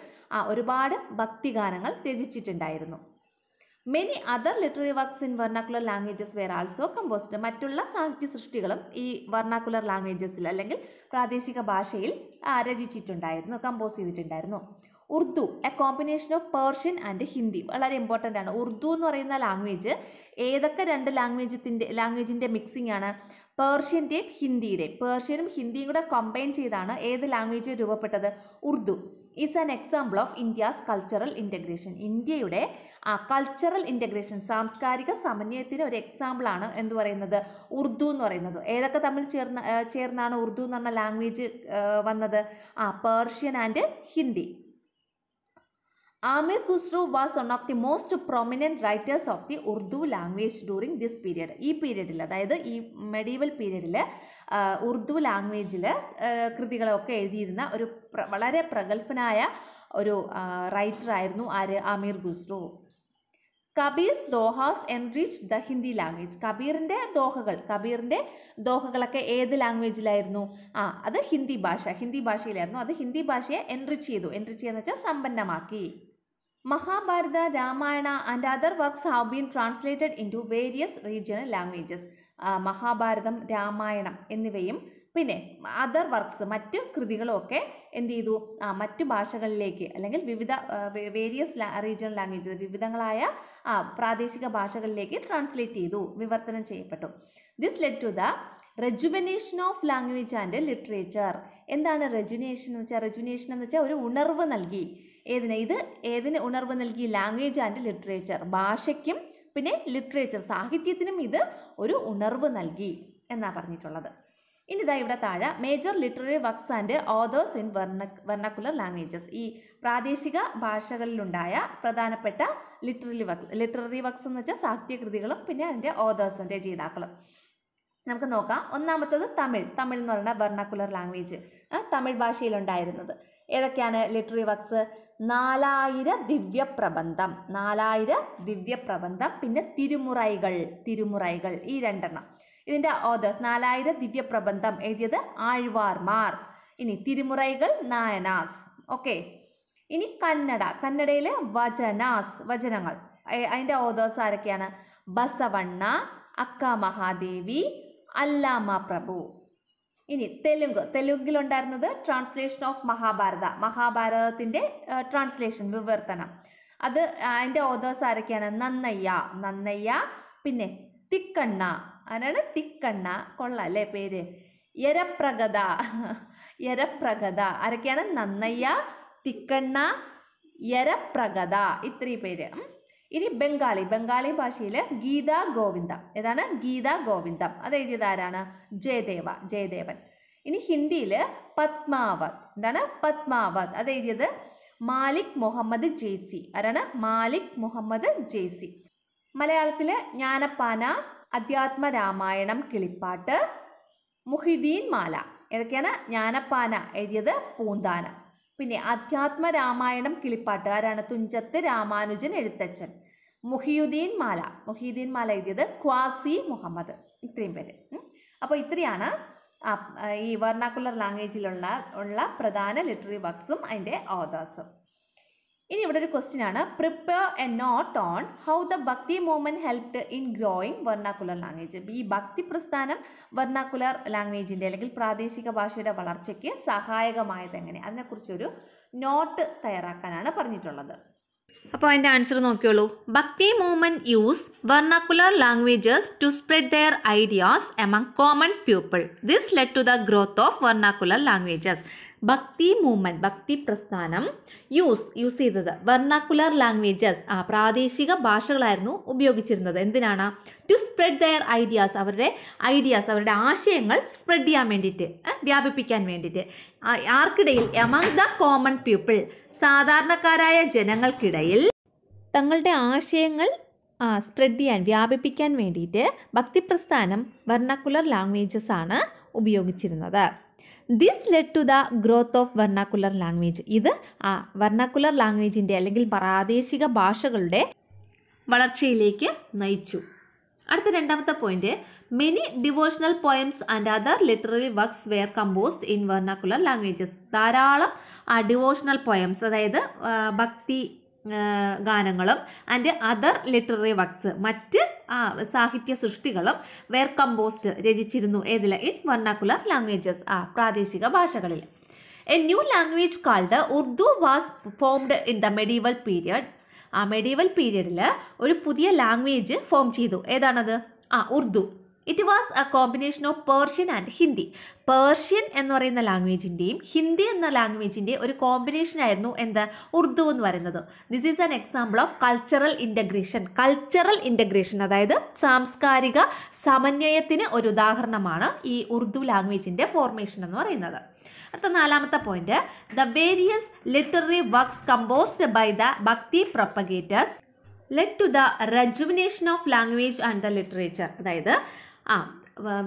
ഒരുപാട് ഭക്തിഗാനങ്ങൾ രചിച്ചിട്ടുണ്ടായിരുന്നു many other literary works in vernacular languages were also composed മറ്റുള്ള സാഹിത്യ സൃഷ്ടികളും ഈ വെർണാക്കുലർ ലാംഗ്വേജസിൽ അല്ലെങ്കിൽ പ്രാദേശിക ഭാഷയിൽ രചിച്ചിട്ടുണ്ടായിരുന്നു കമ്പോസ് ചെയ്തിട്ടുണ്ടായിരുന്നു Urdu a combination of Persian and Hindi വളരെ ഇമ്പോർട്ടൻ്റ് ആണ് ഉർദു എന്ന് പറയുന്ന ലാംഗ്വേജ് ഏതൊക്കെ രണ്ട് ലാംഗ്വേജത്തിൻ്റെ ലാംഗ്വേജിൻ്റെ മിക്സിംഗ് ആണ് പേർഷ്യൻ്റെയും ഹിന്ദിയുടെയും പേർഷ്യനും ഹിന്ദിയും കൂടെ കമ്പൈൻ ചെയ്താണ് ഏത് ലാംഗ്വേജ് രൂപപ്പെട്ടത് Urdu is an example of India's cultural integration ഇന്ത്യയുടെ ആ കൾച്ചറൽ ഇൻറ്റഗ്രേഷൻ സാംസ്കാരിക സമന്വയത്തിന് ഒരു എക്സാമ്പിളാണ് എന്ന് പറയുന്നത് ഉറുദു എന്ന് പറയുന്നത് ഏതൊക്കെ തമ്മിൽ ചേർന്ന ചേർന്നാണ് ഉറുദു എന്ന് പറഞ്ഞ ലാംഗ്വേജ് വന്നത് ആ Persian and Hindi Amir Khusrau was one of the most prominent writers of the Urdu language during this period ഈ പീരീഡിൽ അതായത് ഈ മെഡീവൽ പീരീഡിൽ ഉർദു ലാംഗ്വേജിൽ കൃതികളൊക്കെ എഴുതിയിരുന്ന ഒരു വളരെ പ്രഗത്ഭനായ ഒരു റൈറ്റർ ആയിരുന്നു ആര് Amir Khusrau Kabir's dohas enrich the Hindi language കബീറിൻ്റെ ദോഹകൾ കബീറിൻ്റെ ദോഹകളൊക്കെ ഏത് ലാംഗ്വേജിലായിരുന്നു ആ അത് ഹിന്ദി ഭാഷ ഹിന്ദി ഭാഷയിലായിരുന്നു അത് ഹിന്ദി ഭാഷയെ എൻറിച്ച് ചെയ്തു എൻറിച്ച് ചെയ്യുന്ന വെച്ചാൽ സമ്പന്നമാക്കി Mahabharata, Ramayana, and other works have been translated into various regional languages മഹാഭാരതം രാമായണം എന്നിവയും പിന്നെ അതർ വർക്ക്സ് മറ്റ് കൃതികളുമൊക്കെ എന്ത് ചെയ്തു മറ്റു ഭാഷകളിലേക്ക് അല്ലെങ്കിൽ വിവിധ വേരിയസ് റീജിയണൽ ലാംഗ്വേജസ് വിവിധങ്ങളായ പ്രാദേശിക ഭാഷകളിലേക്ക് ട്രാൻസ്ലേറ്റ് ചെയ്തു വിവർത്തനം ചെയ്യപ്പെട്ടു this led to the rejuvenation of language and literature എന്താണ് റെജുനേഷൻ എന്ന് വെച്ചാൽ റെജുനേഷൻ എന്ന് വെച്ചാൽ ഒരു ഉണർവ് നൽകി ഏതിന് ഇത് ഏതിന് ഉണർവ് നൽകി ലാംഗ്വേജ് ആൻഡ് ലിറ്ററേച്ചർ ഭാഷയ്ക്കും പിന്നെ ലിറ്ററേച്ചർ സാഹിത്യത്തിനും ഇത് ഒരു ഉണർവ് നൽകി എന്നാണ് പറഞ്ഞിട്ടുള്ളത് ഇനി ഇതാ ഇവിടെ താഴെ major literary works and authors in വെർണ വെർണക്കുലർ ലാംഗ്വേജസ് ഈ പ്രാദേശിക ഭാഷകളിലുണ്ടായ പ്രധാനപ്പെട്ട ലിറ്റററി വർക്ക് ലിറ്റററി വർക്ക്സ് എന്ന് വെച്ചാൽ സാഹിത്യകൃതികളും പിന്നെ അതിൻ്റെ ഓതേഴ്സും രചയിതാക്കളും നമുക്ക് നോക്കാം ഒന്നാമത്തത് തമിഴ് തമിഴ് എന്ന് പറയുന്ന വെർണാക്കുലർ ലാംഗ്വേജ് തമിഴ് ഭാഷയിലുണ്ടായിരുന്നത് ഏതൊക്കെയാണ് ലിറ്ററി വർക്ക്സ് നാലായിര ദിവ്യ പ്രബന്ധം നാലായിര ദിവ്യ പ്രബന്ധം പിന്നെ തിരുമുറൈകൾ തിരുമുറൈകൾ ഈ രണ്ടെണ്ണം ഇതിൻ്റെ ഓതേഴ്സ് നാലായിര ദിവ്യ പ്രബന്ധം എഴുതിയത് ആഴ്വാർമാർ ഇനി തിരുമുറൈകൾ നായനാസ് ഓക്കെ ഇനി കന്നഡ കന്നഡയിലെ വചനാസ് വചനങ്ങൾ അതിൻ്റെ ഓതേഴ്സ് ആരൊക്കെയാണ് ബസവണ്ണ അക്ക മഹാദേവി അല്ലാമ പ്രഭു ഇനി തെലുങ്ക് ഉണ്ടായിരുന്നത് ട്രാൻസ്ലേഷൻ ഓഫ് മഹാഭാരത മഹാഭാരതത്തിൻ്റെ ട്രാൻസ്ലേഷൻ വിവർത്തനം അത് അതിൻ്റെ ഓതേഴ്സ് ആരൊക്കെയാണ് നന്നയ്യ നന്നയ്യ പിന്നെ തിക്കണ്ണ അതിനാണ് തിക്കണ്ണ കൊള്ള അല്ലേ പേര് യരപ്രഗത യരപ്രഗത ആരൊക്കെയാണ് നന്നയ്യ തിക്കണ്ണ യരപ്രഗത ഇത്രയും പേര് ഇനി ബംഗാളി ബംഗാളി ഭാഷയിൽ ഗീത ഗോവിന്ദ ഏതാണ് ഗീത ഗോവിന്ദം അത് എഴുതിയത് ആരാണ് ജയദേവ ജയദേവൻ ഇനി ഹിന്ദിയിൽ പത്മാവത് എന്താണ് പത്മാവത് അത് എഴുതിയത് മാലിക് മുഹമ്മദ് ജെയ്സി ആരാണ് മാലിക് മുഹമ്മദ് ജെയ്സി മലയാളത്തിൽ ജ്ഞാനപ്പാന അധ്യാത്മ രാമായണം കിളിപ്പാട്ട് മുഹിദ്ദീൻ മാല ഏതൊക്കെയാണ് ജ്ഞാനപ്പാന എഴുതിയത് പൂന്താനം പിന്നെ അധ്യാത്മ രാമായണം കിളിപ്പാട്ട് ആരാണ് തുഞ്ചത്ത് രാമാനുജൻ എഴുത്തച്ഛൻ മുഹിയുദ്ദീൻ മാല മുഹിയുദ്ദീൻ മാല എഴുതിയത് ക്വാസി മുഹമ്മദ് ഇത്രയും പേര് അപ്പോൾ ഇത്രയാണ് ഈ വെർണാക്കുലർ ലാംഗ്വേജിലുള്ള ഉള്ള പ്രധാന ലിറ്റററി വർക്ക്സും അതിൻ്റെ ഓതേഴ്സും ഇനി ഇവിടെ ഒരു ക്വസ്റ്റ്യൻ ആണ് prepare a note on how the Bhakti movement helped in growing vernacular language ഈ ഭക്തി പ്രസ്ഥാനം വെർണാക്കുലർ ലാംഗ്വേജിൻ്റെ അല്ലെങ്കിൽ പ്രാദേശിക ഭാഷയുടെ വളർച്ചയ്ക്ക് സഹായകമായത് എങ്ങനെ അതിനെക്കുറിച്ചൊരു നോട്ട് തയ്യാറാക്കാനാണ് പറഞ്ഞിട്ടുള്ളത് അപ്പോൾ അതിൻ്റെ ആൻസർ നോക്കിയോളൂ Bhakti movement use vernacular languages to spread their ideas among common people this led to the growth of vernacular languages Bhakti movement Bhakti പ്രസ്ഥാനം യൂസ് യൂസ് ചെയ്തത് വെർണാക്കുലർ ലാംഗ്വേജസ് ആ പ്രാദേശിക ഭാഷകളായിരുന്നു ഉപയോഗിച്ചിരുന്നത് എന്തിനാണ് ടു സ്പ്രെഡ് ദയർ ഐഡിയാസ് അവരുടെ ഐഡിയാസ് അവരുടെ ആശയങ്ങൾ സ്പ്രെഡ് ചെയ്യാൻ വേണ്ടിയിട്ട് വ്യാപിപ്പിക്കാൻ വേണ്ടിയിട്ട് ആർക്കിടയിൽ എമംഗ് ദ കോമൺ പീപ്പിൾ സാധാരണക്കാരായ ജനങ്ങൾക്കിടയിൽ തങ്ങളുടെ ആശയങ്ങൾ സ്പ്രെഡ് ചെയ്യാൻ വ്യാപിപ്പിക്കാൻ വേണ്ടിയിട്ട് ഭക്തിപ്രസ്ഥാനം വെർണക്കുലർ ലാംഗ്വേജസ് ആണ് ഉപയോഗിച്ചിരുന്നത് this led to the growth of vernacular language ഇത് ആ വെർണാക്കുലർ ലാംഗ്വേജിൻ്റെ അല്ലെങ്കിൽ പ്രാദേശിക ഭാഷകളുടെ വളർച്ചയിലേക്ക് നയിച്ചു അടുത്ത രണ്ടാമത്തെ point many devotional poems and other literary works were composed in vernacular languages ധാരാളം ഡിവോഷണൽ പോയംസ് അതായത് ഭക്തി ഗാനങ്ങളും ആൻഡ് അതർ ലിറ്റററി വർക്ക്സ് മറ്റ് സാഹിത്യ സൃഷ്ടികളും വെയർ കമ്പോസ്ഡ് രചിച്ചിരുന്നു ഏതിൽ ഇൻ വെർണാക്കുലർ ലാംഗ്വേജസ് ആ പ്രാദേശിക ഭാഷകളിൽ a new language called Urdu was formed in the medieval period ആ മെഡീവൽ പീരീഡിൽ ഒരു പുതിയ ലാംഗ്വേജ് ഫോം ചെയ്തു ഏതാണത് ആ Urdu it was a combination of Persian and Hindi Persian എന്ന് പറയുന്ന ലാംഗ്വേജിൻ്റെയും ഹിന്ദി എന്ന ലാംഗ്വേജിൻ്റെയും ഒരു കോമ്പിനേഷൻ ആയിരുന്നു എന്ത് ഉർദു എന്ന് പറയുന്നത് this is an example of cultural integration cultural integration അതായത് സാംസ്കാരിക സമന്വയത്തിന് ഒരു ഉദാഹരണമാണ് ഈ ഉർദു ലാംഗ്വേജിൻ്റെ ഫോർമേഷൻ എന്ന് പറയുന്നത് അടുത്ത നാലാമത്തെ point the various literary works composed by the Bhakti propagators led to the rejuvenation of language and the literature അതായത് ആ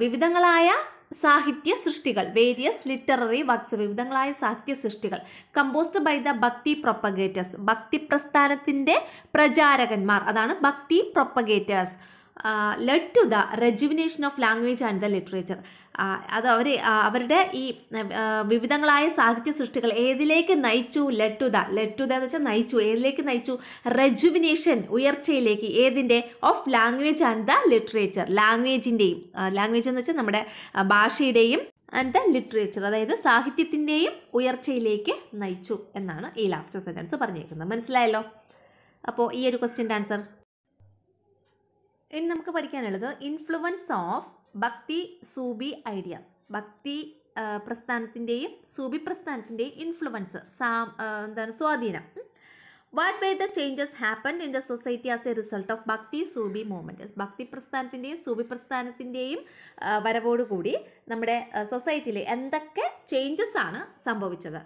വിവിധങ്ങളായ സാഹിത്യ സൃഷ്ടികൾ വേരിയസ് ലിറ്റററി വർക്ക്സ് വിവിധങ്ങളായ സാഹിത്യ സൃഷ്ടികൾ composed by the Bhakti propagators Bhakti പ്രസ്ഥാനത്തിൻ്റെ പ്രചാരകന്മാർ അതാണ് Bhakti propagators led to the rejuvenation of language and the literature അത് അവർ അവരുടെ ഈ വിവിധങ്ങളായ സാഹിത്യ സൃഷ്ടികൾ ഏതിലേക്ക് നയിച്ചു led to the led to the എന്ന് വെച്ചാൽ നയിച്ചു ഏതിലേക്ക് നയിച്ചു റെജുവിനേഷൻ ഉയർച്ചയിലേക്ക് ഏതിൻ്റെ of language and the literature ലാംഗ്വേജിൻ്റെയും ലാംഗ്വേജ് എന്ന് വെച്ചാൽ നമ്മുടെ ഭാഷയുടെയും ആൻഡ് ദ ലിറ്ററേച്ചർ അതായത് സാഹിത്യത്തിൻ്റെയും ഉയർച്ചയിലേക്ക് നയിച്ചു എന്നാണ് ഈ ലാസ്റ്റ് സെൻറ്റൻസ് പറഞ്ഞിരിക്കുന്നത് മനസ്സിലായല്ലോ അപ്പോൾ ഈ ഒരു ക്വസ്റ്റ്യൻ്റെ ആൻസർ ഇനി നമുക്ക് പഠിക്കാനുള്ളത് ഇൻഫ്ലുവൻസ് ഓഫ് ഭക്തി സൂബി ഐഡിയാസ് ഭക്തി പ്രസ്ഥാനത്തിൻ്റെയും സൂബി പ്രസ്ഥാനത്തിൻ്റെയും ഇൻഫ്ലുവൻസ് സാ എന്താണ് സ്വാധീനം what way the changes happen in the society as a result of Bhakti Sufi movement ഭക്തി പ്രസ്ഥാനത്തിൻ്റെയും സൂബി പ്രസ്ഥാനത്തിൻ്റെയും വരവോടുകൂടി നമ്മുടെ സൊസൈറ്റിയിൽ എന്തൊക്കെ ചേഞ്ചസ് ആണ് സംഭവിച്ചത്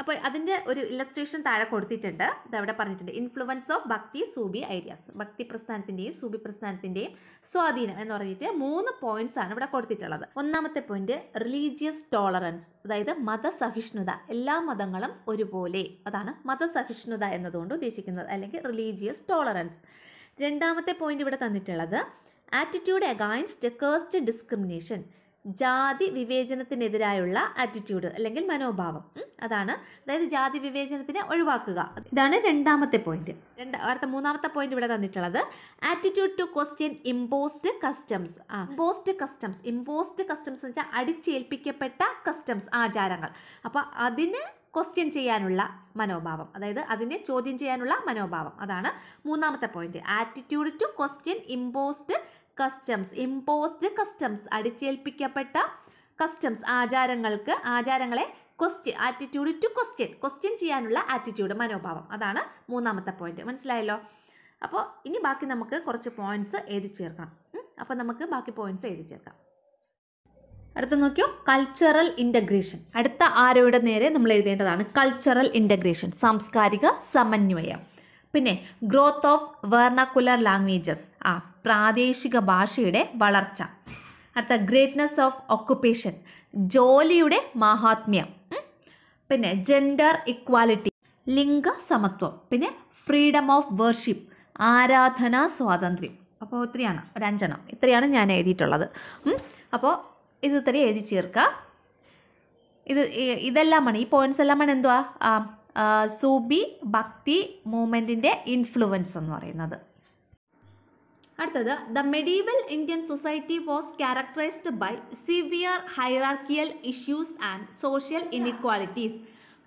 അപ്പോൾ അതിൻ്റെ ഒരു ഇലസ്ട്രേഷൻ താഴെ കൊടുത്തിട്ടുണ്ട് ഇതവിടെ പറഞ്ഞിട്ടുണ്ട് ഇൻഫ്ലുവൻസ് ഓഫ് ഭക്തി സൂബി ഐഡിയാസ് ഭക്തി പ്രസ്ഥാനത്തിൻ്റെയും സൂബി പ്രസ്ഥാനത്തിൻ്റെയും സ്വാധീനം എന്ന് പറഞ്ഞിട്ട് മൂന്ന് പോയിന്റ്സ് ആണ് ഇവിടെ കൊടുത്തിട്ടുള്ളത് ഒന്നാമത്തെ പോയിന്റ് റിലീജിയസ് ടോളറൻസ് അതായത് മതസഹിഷ്ണുത എല്ലാ മതങ്ങളും ഒരുപോലെ അതാണ് മതസഹിഷ്ണുത എന്നതുകൊണ്ട് ഉദ്ദേശിക്കുന്നത് അല്ലെങ്കിൽ റിലീജിയസ് ടോളറൻസ് രണ്ടാമത്തെ പോയിന്റ് ഇവിടെ തന്നിട്ടുള്ളത് ആറ്റിറ്റ്യൂഡ് അഗൈൻസ്റ്റ് കേസ്റ്റ് ഡിസ്ക്രിമിനേഷൻ ജാതി വിവേചനത്തിനെതിരായുള്ള ആറ്റിറ്റ്യൂഡ് അല്ലെങ്കിൽ മനോഭാവം അതാണ് അതായത് ജാതി വിവേചനത്തിനെ ഒഴിവാക്കുക ഇതാണ് രണ്ടാമത്തെ പോയിന്റ് രണ്ട അടുത്ത മൂന്നാമത്തെ പോയിന്റ് ഇവിടെ തന്നിട്ടുള്ളത് attitude to question imposed customs ആ ഇമ്പോസ്ഡ് കസ്റ്റംസ് ഇമ്പോസ്ഡ് കസ്റ്റംസ് എന്ന് വെച്ചാൽ അടിച്ചേൽപ്പിക്കപ്പെട്ട കസ്റ്റംസ് ആചാരങ്ങൾ അപ്പോൾ അതിന് ക്വസ്റ്റ്യൻ ചെയ്യാനുള്ള മനോഭാവം അതായത് അതിനെ ചോദ്യം ചെയ്യാനുള്ള മനോഭാവം അതാണ് മൂന്നാമത്തെ point attitude to question imposed customs imposed customs അടിച്ചേൽപ്പിക്കപ്പെട്ട കസ്റ്റംസ് ആചാരങ്ങൾക്ക് ആചാരങ്ങളെ question attitude to question question ചെയ്യാനുള്ള ആറ്റിറ്റ്യൂഡ് മനോഭാവം അതാണ് മൂന്നാമത്തെ പോയിന്റ് മനസ്സിലായല്ലോ അപ്പോൾ ഇനി ബാക്കി നമുക്ക് കുറച്ച് പോയിന്റ്സ് എഴുതി ചേർക്കണം അപ്പോൾ നമുക്ക് ബാക്കി പോയിന്റ്സ് എഴുതി ചേർക്കാം അടുത്ത നോക്കിയോ കൾച്ചറൽ ഇൻ്റഗ്രേഷൻ അടുത്ത ആരോയുടെ നേരെ നമ്മൾ എഴുതേണ്ടതാണ് കൾച്ചറൽ ഇൻ്റഗ്രേഷൻ സാംസ്കാരിക സമന്വയം പിന്നെ ഗ്രോത്ത് ഓഫ് വേർണക്കുലർ ലാംഗ്വേജസ് ആ പ്രാദേശിക ഭാഷയുടെ വളർച്ച അടുത്ത ഗ്രേറ്റ്നസ് ഓഫ് ഒക്കുപ്പേഷൻ ജോലിയുടെ മഹാത്മ്യം പിന്നെ ജെൻഡർ ഇക്വാലിറ്റി ലിംഗ സമത്വം പിന്നെ ഫ്രീഡം ഓഫ് വർഷിപ്പ് ആരാധനാ സ്വാതന്ത്ര്യം അപ്പോൾ ഒത്തിരിയാണ് ഒരു അഞ്ചെണ്ണം ഇത്രയാണ് ഞാൻ എഴുതിയിട്ടുള്ളത് അപ്പോൾ ഇത് ഇത്രയും എഴുതി ചേർക്കുക ഇത് ഇതെല്ലാമാണ് ഈ പോയിന്റ്സ് എല്ലാമാണ് എന്തുവാ സൂബി ഭക്തി മൂവ്മെൻറ്റിൻ്റെ ഇൻഫ്ലുവൻസ് എന്ന് പറയുന്നത് അടുത്തത് the medieval Indian society was characterized by severe hierarchical issues and social inequalities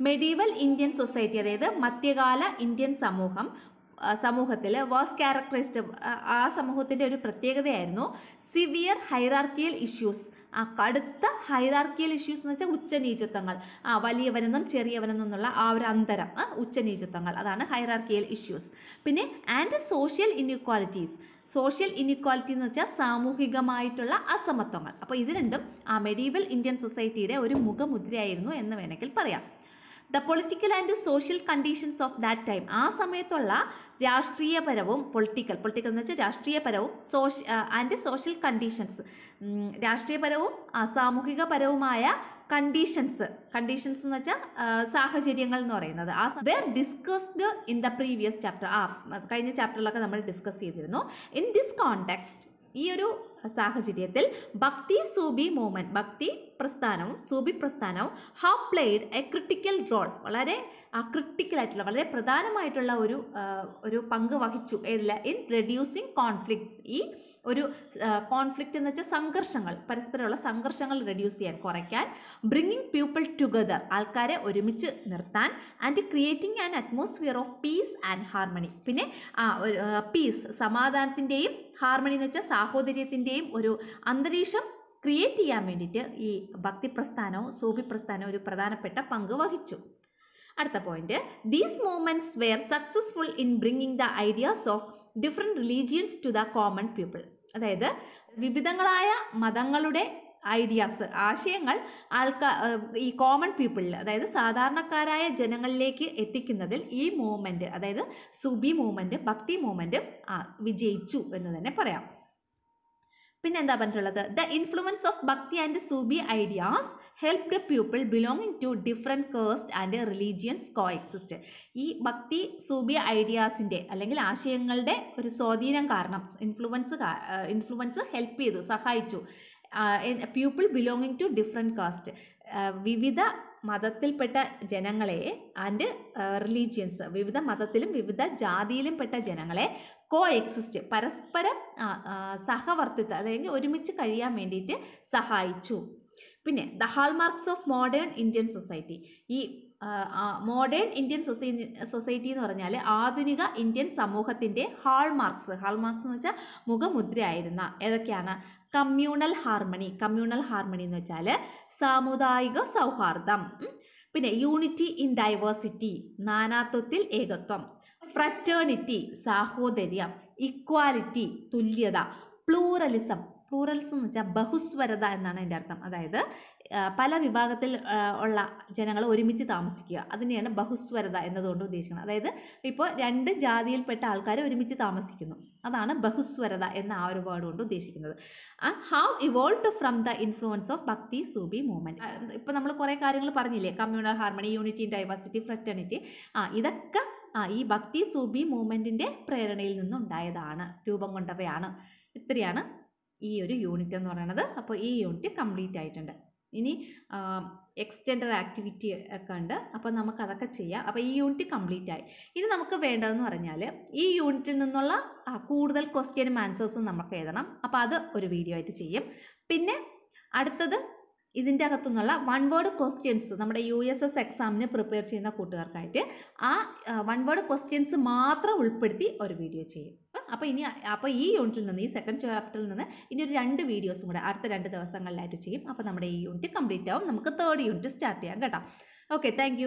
medieval Indian society അതായത് മധ്യകാല ഇന്ത്യൻ സമൂഹം സമൂഹത്തിൽ വാസ് ക്യാരക്ടറൈസ്ഡ് ആ സമൂഹത്തിൻ്റെ ഒരു പ്രത്യേകതയായിരുന്നു സിവിയർ ഹൈറാർക്കിയൽ ഇഷ്യൂസ് ആ കടുത്ത ഹൈറാർക്കിയൽ ഇഷ്യൂസ് എന്ന് വെച്ചാൽ ഉച്ചനീചത്വങ്ങൾ ആ വലിയവനെന്നും ചെറിയവനെന്നും ആ ഒരു അന്തരം ഉച്ചനീചത്വങ്ങൾ അതാണ് ഹൈറാർക്കിയൽ ഇഷ്യൂസ് പിന്നെ and social inequalities social inequality എന്ന് വെച്ചാൽ സാമൂഹികമായിട്ടുള്ള അസമത്വങ്ങൾ അപ്പോൾ ഇത് രണ്ടും ആ മെഡീവൽ ഇന്ത്യൻ സൊസൈറ്റിയുടെ ഒരു മുഖമുദ്രയായിരുന്നു എന്ന് വേണമെങ്കിൽ പറയാം the political and social conditions of that time ആ സമയത്തുള്ള രാഷ്ട്രീയപരവും പൊളിറ്റിക്കൽ പൊളിറ്റിക്കൽ എന്ന് വെച്ചാൽ രാഷ്ട്രീയപരവും സോഷ്യ ആൻഡ് സോഷ്യൽ കണ്ടീഷൻസ് രാഷ്ട്രീയപരവും സാമൂഹികപരവുമായ കണ്ടീഷൻസ് കണ്ടീഷൻസ് എന്ന് വെച്ചാൽ സാഹചര്യങ്ങൾ എന്ന് പറയുന്നത് ആ were discussed in the previous chapter ആ കഴിഞ്ഞ ചാപ്റ്ററിലൊക്കെ നമ്മൾ ഡിസ്കസ് ചെയ്തിരുന്നു ഇൻ ദിസ് കോണ്ടെക്സ്റ്റ് ഈ ഒരു സാഹചര്യത്തിൽ ഭക്തി സൂബി മൂവ്മെൻറ്റ് ഭക്തി പ്രസ്ഥാനവും സൂബി പ്രസ്ഥാനവും have played a critical role വളരെ ക്രിട്ടിക്കലായിട്ടുള്ള വളരെ പ്രധാനമായിട്ടുള്ള ഒരു ഒരു പങ്ക് വഹിച്ചു ഇൻ റെഡ്യൂസിങ് കോൺഫ്ലിക്ട്സ് ഈ ഒരു കോൺഫ്ലിക്റ്റ് എന്ന് വെച്ചാൽ സംഘർഷങ്ങൾ പരസ്പരമുള്ള സംഘർഷങ്ങൾ റെഡ്യൂസ് ചെയ്യാൻ കുറയ്ക്കാൻ ബ്രിങ്ങിങ് പീപ്പിൾ ടുഗദർ ആൾക്കാരെ ഒരുമിച്ച് നിർത്താൻ and creating an atmosphere of peace and harmony പിന്നെ പീസ് സമാധാനത്തിൻ്റെയും ഹാർമണി എന്ന് വെച്ചാൽ സാഹോദര്യത്തിൻ്റെ ചിന്തയും ഒരു അന്തരീക്ഷം ക്രിയേറ്റ് ചെയ്യാൻ വേണ്ടിയിട്ട് ഈ ഭക്തി പ്രസ്ഥാനവും സൂപി പ്രസ്ഥാനവും ഒരു പ്രധാനപ്പെട്ട പങ്ക് വഹിച്ചു അടുത്ത point these movements were successful in bringing the ideas of different religions to the common people അതായത് വിവിധങ്ങളായ മതങ്ങളുടെ ഐഡിയാസ് ആശയങ്ങൾ ആൾക്കാ ഈ കോമൺ പീപ്പിളിൽ അതായത് സാധാരണക്കാരായ ജനങ്ങളിലേക്ക് എത്തിക്കുന്നതിൽ ഈ മൂവ്മെൻറ്റ് അതായത് സുബി മൂവ്മെൻറ്റ് ഭക്തി മൂവ്മെൻറ്റ് വിജയിച്ചു എന്ന് തന്നെ പറയാം പിന്നെ എന്താ പറഞ്ഞിട്ടുള്ളത് the influence of Bhakti and Sufi ideas help the people belonging to different caste and religions coexist ഈ ഭക്തി സൂബി ഐഡിയാസിൻ്റെ അല്ലെങ്കിൽ ആശയങ്ങളുടെ ഒരു സ്വാധീനം കാരണം ഇൻഫ്ലുവൻസ് ഇൻഫ്ലുവൻസ് ഹെൽപ്പ് ചെയ്തു സഹായിച്ചു people belonging to different caste വിവിധ മതത്തിൽപ്പെട്ട ജനങ്ങളെ ആൻഡ് റിലീജിയൻസ് വിവിധ മതത്തിലും വിവിധ ജാതിയിലും പെട്ട ജനങ്ങളെ കോ എക്സിസ്റ്റ് പരസ്പരം സഹവർത്തിത്ത അതായത് ഒരുമിച്ച് കഴിയാൻ വേണ്ടിയിട്ട് സഹായിച്ചു പിന്നെ the hallmarks of modern Indian society ഈ മോഡേൺ ഇന്ത്യൻ സൊസൈ സൊസൈറ്റി എന്ന് പറഞ്ഞാൽ ആധുനിക ഇന്ത്യൻ സമൂഹത്തിൻ്റെ ഹാൾമാർക്സ് ഹാൾമാർക്സ് എന്ന് വെച്ചാൽ മുഖമുദ്രയായിരുന്ന ഏതൊക്കെയാണ് കമ്മ്യൂണൽ ഹാർമണി കമ്മ്യൂണൽ ഹാർമണി എന്ന് വെച്ചാൽ സാമുദായിക സൗഹാർദ്ദം പിന്നെ യൂണിറ്റി ഇൻ ഡൈവേഴ്സിറ്റി നാനാത്വത്തിൽ ഏകത്വം ഫ്രറ്റേണിറ്റി സാഹോദര്യം ഇക്വാലിറ്റി തുല്യത പ്ലൂറലിസം പ്ലൂറൽസം എന്ന് വെച്ചാൽ ബഹുസ്വരത എന്നാണ് എൻ്റെ അർത്ഥം അതായത് പല വിഭാഗത്തിൽ ഉള്ള ജനങ്ങൾ ഒരുമിച്ച് താമസിക്കുക അതിനെയാണ് ബഹുസ്വരത എന്നതുകൊണ്ട് ഉദ്ദേശിക്കുന്നത് അതായത് ഇപ്പോൾ രണ്ട് ജാതിയിൽപ്പെട്ട ആൾക്കാർ ഒരുമിച്ച് താമസിക്കുന്നു അതാണ് ബഹുസ്വരത എന്ന ആ ഒരു വേർഡ് കൊണ്ട് ഉദ്ദേശിക്കുന്നത് how evolve from the influence of Bhakti Sufi movement ഇപ്പോൾ നമ്മൾ കുറേ കാര്യങ്ങൾ പറഞ്ഞില്ലേ communal harmony unity diversity fraternity ആ ഇതൊക്കെ ആ ഈ ഭക്തി സൂബി മൂവ്മെൻറ്റിൻ്റെ പ്രേരണയിൽ നിന്നുണ്ടായതാണ് രൂപം കൊണ്ടവയാണ് ഇത്രയാണ് ഈ ഒരു യൂണിറ്റ് എന്ന് പറയുന്നത് അപ്പോൾ ഈ യൂണിറ്റ് കംപ്ലീറ്റ് ആയിട്ടുണ്ട് ഇനി എക്സ്റ്റെൻഡർ ആക്ടിവിറ്റി ഒക്കെ ഉണ്ട് അപ്പോൾ നമുക്കതൊക്കെ ചെയ്യാം അപ്പോൾ ഈ യൂണിറ്റ് കംപ്ലീറ്റ് ആയി ഇനി നമുക്ക് വേണ്ടതെന്ന് പറഞ്ഞാൽ ഈ യൂണിറ്റിൽ നിന്നുള്ള കൂടുതൽ ക്വസ്റ്റ്യനും ആൻസേഴ്സും നമുക്ക് എഴുതണം അപ്പോൾ അത് ഒരു വീഡിയോ ആയിട്ട് ചെയ്യും പിന്നെ അടുത്തത് ഇതിൻ്റെ അകത്തുനിന്നുള്ള വൺ വേർഡ് ക്വസ്റ്റ്യൻസ് നമ്മുടെ യു എസ് എസ് എക്സാമിന് പ്രിപ്പയർ ചെയ്യുന്ന കൂട്ടുകാർക്കായിട്ട് ആ വൺ വേർഡ് ക്വസ്റ്റ്യൻസ് മാത്രം ഉൾപ്പെടുത്തി ഒരു വീഡിയോ ചെയ്യും അപ്പോൾ ഇനി അപ്പോൾ ഈ യൂണിറ്റിൽ നിന്ന് ഈ സെക്കൻഡ് ചാപ്റ്ററിൽ നിന്ന് ഇനി ഒരു രണ്ട് വീഡിയോസും കൂടെ അടുത്ത രണ്ട് ദിവസങ്ങളിലായിട്ട് ചെയ്യും അപ്പോൾ നമ്മുടെ ഈ യൂണിറ്റ് കംപ്ലീറ്റ് ആവും നമുക്ക് തേർഡ് യൂണിറ്റ് സ്റ്റാർട്ട് ചെയ്യാം കേട്ടോ ഓക്കെ താങ്ക്